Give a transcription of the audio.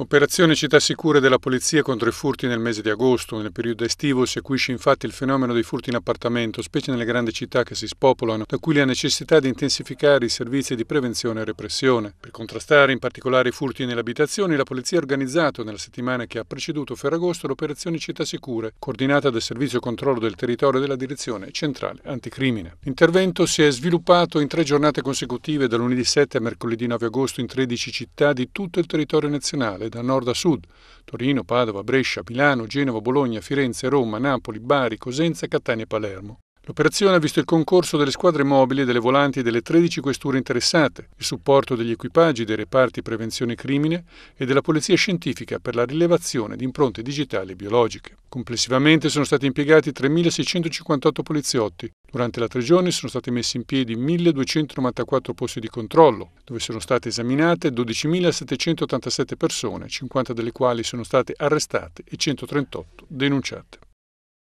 Operazione Città Sicure della Polizia contro i furti nel mese di agosto. Nel periodo estivo si acuisce infatti il fenomeno dei furti in appartamento, specie nelle grandi città che si spopolano, da cui la necessità di intensificare i servizi di prevenzione e repressione. Per contrastare in particolare i furti nelle abitazioni, la Polizia ha organizzato nella settimana che ha preceduto Ferragosto l'operazione Città Sicure, coordinata dal Servizio Controllo del Territorio della Direzione Centrale Anticrimine. L'intervento si è sviluppato in tre giornate consecutive, da lunedì 7 a mercoledì 9 agosto, in 13 città di tutto il territorio nazionale da nord a sud, Torino, Padova, Brescia, Milano, Genova, Bologna, Firenze, Roma, Napoli, Bari, Cosenza, Catania e Palermo. L'operazione ha visto il concorso delle squadre mobili e delle volanti e delle 13 questure interessate, il supporto degli equipaggi dei reparti prevenzione crimine e della polizia scientifica per la rilevazione di impronte digitali e biologiche. Complessivamente sono stati impiegati 3.658 poliziotti. Durante la tre giorni sono stati messi in piedi 1.294 posti di controllo, dove sono state esaminate 12.787 persone, 50 delle quali sono state arrestate e 138 denunciate.